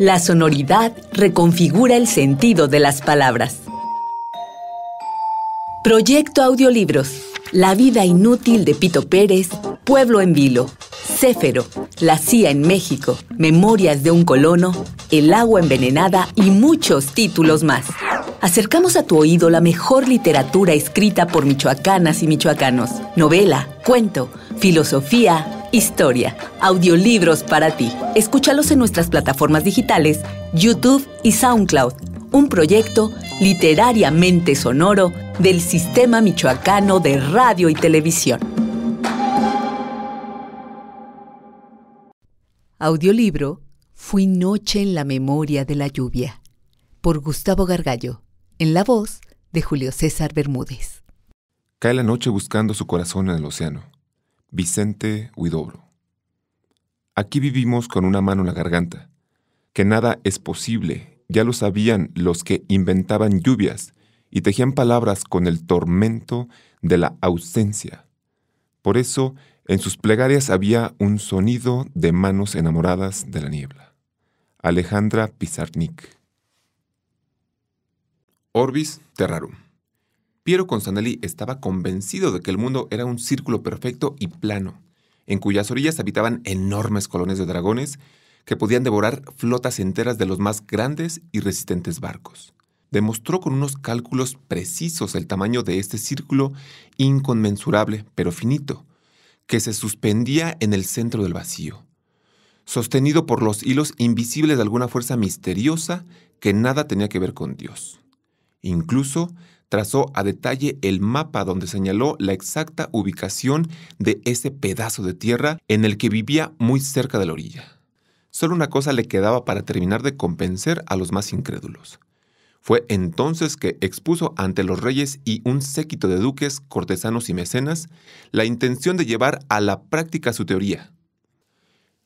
La sonoridad reconfigura el sentido de las palabras. Proyecto Audiolibros. La vida inútil de Pito Pérez, Pueblo en Vilo, Céfero, La CIA en México, Memorias de un colono, El agua envenenada y muchos títulos más. Acercamos a tu oído la mejor literatura escrita por michoacanas y michoacanos. Novela, cuento, filosofía, Historia, audiolibros para ti. Escúchalos en nuestras plataformas digitales, YouTube y SoundCloud, un proyecto literariamente sonoro del Sistema Michoacano de Radio y Televisión. Audiolibro Fui Noche en la Memoria de la Lluvia, por Gustavo Gargallo, en la voz de Julio César Bermúdez. Cae la noche buscando su corazón en el océano Vicente Huidobro. Aquí vivimos con una mano en la garganta, que nada es posible, ya lo sabían los que inventaban lluvias y tejían palabras con el tormento de la ausencia. Por eso, en sus plegarias había un sonido de manos enamoradas de la niebla. Alejandra Pizarnik. Orbis Terrarum. Piero Consanelli estaba convencido de que el mundo era un círculo perfecto y plano, en cuyas orillas habitaban enormes colonias de dragones que podían devorar flotas enteras de los más grandes y resistentes barcos. Demostró con unos cálculos precisos el tamaño de este círculo inconmensurable, pero finito, que se suspendía en el centro del vacío, sostenido por los hilos invisibles de alguna fuerza misteriosa que nada tenía que ver con Dios. Incluso trazó a detalle el mapa donde señaló la exacta ubicación de ese pedazo de tierra en el que vivía muy cerca de la orilla. Solo una cosa le quedaba para terminar de convencer a los más incrédulos. Fue entonces que expuso ante los reyes y un séquito de duques, cortesanos y mecenas la intención de llevar a la práctica su teoría.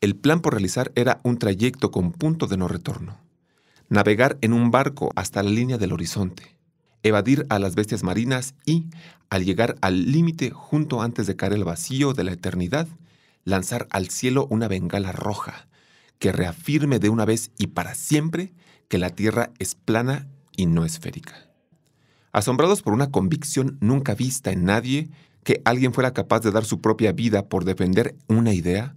El plan por realizar era un trayecto con punto de no retorno, navegar en un barco hasta la línea del horizonte evadir a las bestias marinas y, al llegar al límite junto antes de caer el vacío de la eternidad, lanzar al cielo una bengala roja que reafirme de una vez y para siempre que la Tierra es plana y no esférica. Asombrados por una convicción nunca vista en nadie, que alguien fuera capaz de dar su propia vida por defender una idea,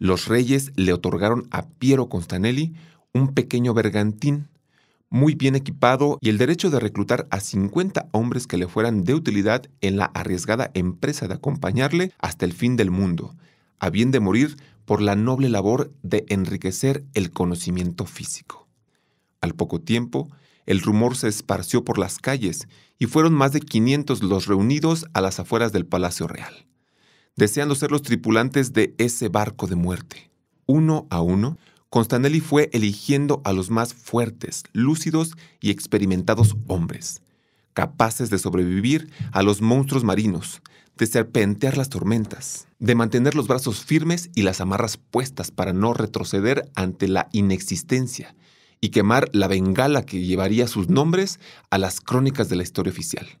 los reyes le otorgaron a Piero Constanelli un pequeño bergantín muy bien equipado y el derecho de reclutar a 50 hombres que le fueran de utilidad en la arriesgada empresa de acompañarle hasta el fin del mundo, a bien de morir por la noble labor de enriquecer el conocimiento físico. Al poco tiempo, el rumor se esparció por las calles y fueron más de 500 los reunidos a las afueras del Palacio Real, deseando ser los tripulantes de ese barco de muerte. Uno a uno, Constanelli fue eligiendo a los más fuertes, lúcidos y experimentados hombres, capaces de sobrevivir a los monstruos marinos, de serpentear las tormentas, de mantener los brazos firmes y las amarras puestas para no retroceder ante la inexistencia y quemar la bengala que llevaría sus nombres a las crónicas de la historia oficial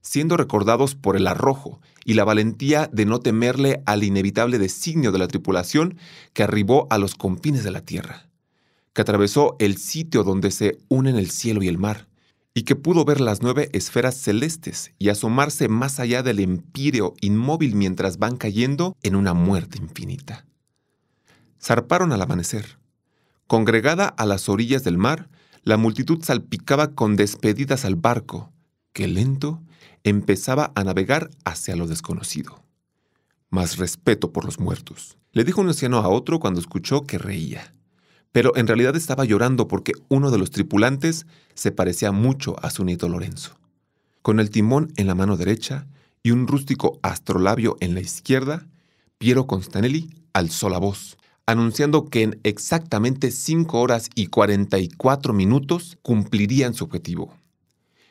siendo recordados por el arrojo y la valentía de no temerle al inevitable designio de la tripulación que arribó a los confines de la Tierra, que atravesó el sitio donde se unen el cielo y el mar, y que pudo ver las nueve esferas celestes y asomarse más allá del empíreo inmóvil mientras van cayendo en una muerte infinita. Zarparon al amanecer. Congregada a las orillas del mar, la multitud salpicaba con despedidas al barco, que lento empezaba a navegar hacia lo desconocido. Más respeto por los muertos. Le dijo un anciano a otro cuando escuchó que reía. Pero en realidad estaba llorando porque uno de los tripulantes se parecía mucho a su nieto Lorenzo. Con el timón en la mano derecha y un rústico astrolabio en la izquierda, Piero Constanelli alzó la voz, anunciando que en exactamente 5 horas y 44 minutos cumplirían su objetivo.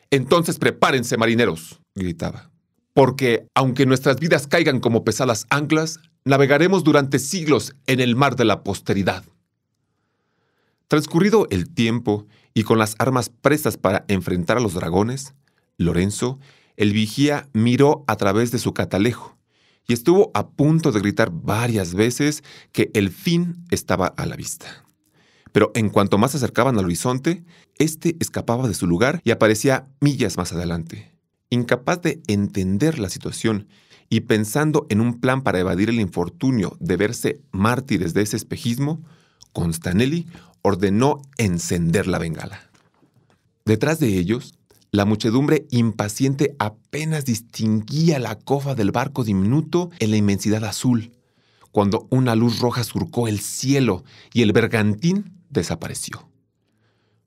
Entonces prepárense, marineros, gritaba, porque aunque nuestras vidas caigan como pesadas anclas, navegaremos durante siglos en el mar de la posteridad. Transcurrido el tiempo y con las armas prestas para enfrentar a los dragones, Lorenzo, el vigía, miró a través de su catalejo y estuvo a punto de gritar varias veces que el fin estaba a la vista pero en cuanto más se acercaban al horizonte, éste escapaba de su lugar y aparecía millas más adelante. Incapaz de entender la situación y pensando en un plan para evadir el infortunio de verse mártires de ese espejismo, Constanelli ordenó encender la bengala. Detrás de ellos, la muchedumbre impaciente apenas distinguía la cofa del barco diminuto en la inmensidad azul, cuando una luz roja surcó el cielo y el bergantín desapareció.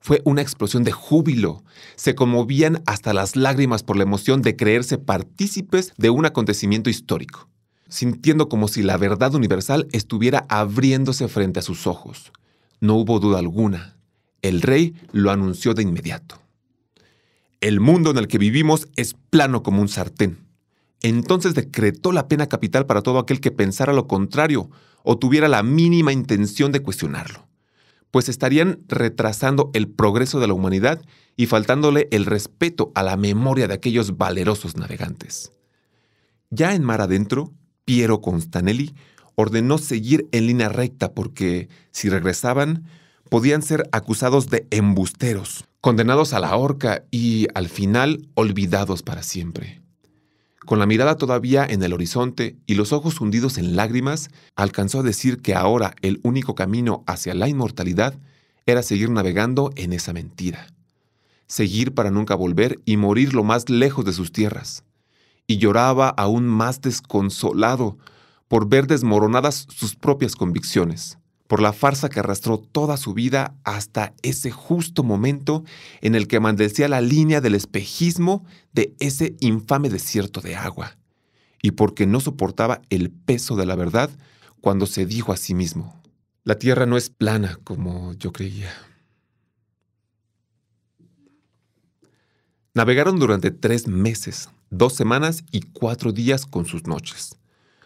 Fue una explosión de júbilo. Se conmovían hasta las lágrimas por la emoción de creerse partícipes de un acontecimiento histórico, sintiendo como si la verdad universal estuviera abriéndose frente a sus ojos. No hubo duda alguna. El rey lo anunció de inmediato. El mundo en el que vivimos es plano como un sartén. Entonces decretó la pena capital para todo aquel que pensara lo contrario o tuviera la mínima intención de cuestionarlo pues estarían retrasando el progreso de la humanidad y faltándole el respeto a la memoria de aquellos valerosos navegantes. Ya en mar adentro, Piero Constanelli ordenó seguir en línea recta porque, si regresaban, podían ser acusados de embusteros, condenados a la horca y, al final, olvidados para siempre. Con la mirada todavía en el horizonte y los ojos hundidos en lágrimas, alcanzó a decir que ahora el único camino hacia la inmortalidad era seguir navegando en esa mentira. Seguir para nunca volver y morir lo más lejos de sus tierras. Y lloraba aún más desconsolado por ver desmoronadas sus propias convicciones por la farsa que arrastró toda su vida hasta ese justo momento en el que amanecía la línea del espejismo de ese infame desierto de agua, y porque no soportaba el peso de la verdad cuando se dijo a sí mismo, la tierra no es plana como yo creía. Navegaron durante tres meses, dos semanas y cuatro días con sus noches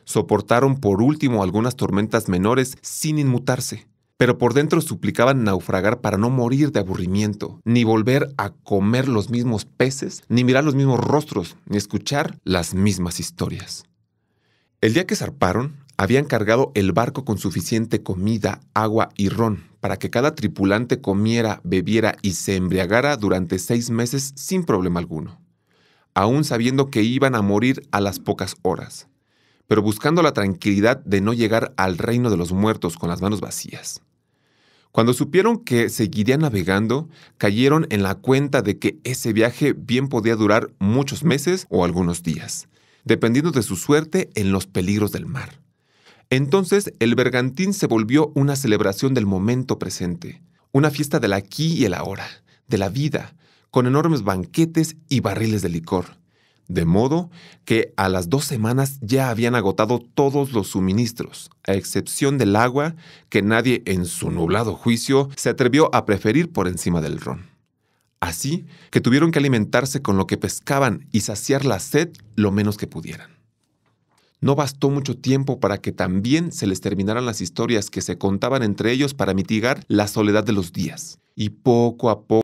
soportaron por último algunas tormentas menores sin inmutarse, pero por dentro suplicaban naufragar para no morir de aburrimiento, ni volver a comer los mismos peces, ni mirar los mismos rostros, ni escuchar las mismas historias. El día que zarparon, habían cargado el barco con suficiente comida, agua y ron para que cada tripulante comiera, bebiera y se embriagara durante seis meses sin problema alguno, aún sabiendo que iban a morir a las pocas horas pero buscando la tranquilidad de no llegar al reino de los muertos con las manos vacías. Cuando supieron que seguirían navegando, cayeron en la cuenta de que ese viaje bien podía durar muchos meses o algunos días, dependiendo de su suerte en los peligros del mar. Entonces el bergantín se volvió una celebración del momento presente, una fiesta del aquí y el ahora, de la vida, con enormes banquetes y barriles de licor, de modo que a las dos semanas ya habían agotado todos los suministros, a excepción del agua, que nadie en su nublado juicio se atrevió a preferir por encima del ron. Así que tuvieron que alimentarse con lo que pescaban y saciar la sed lo menos que pudieran. No bastó mucho tiempo para que también se les terminaran las historias que se contaban entre ellos para mitigar la soledad de los días. Y poco a poco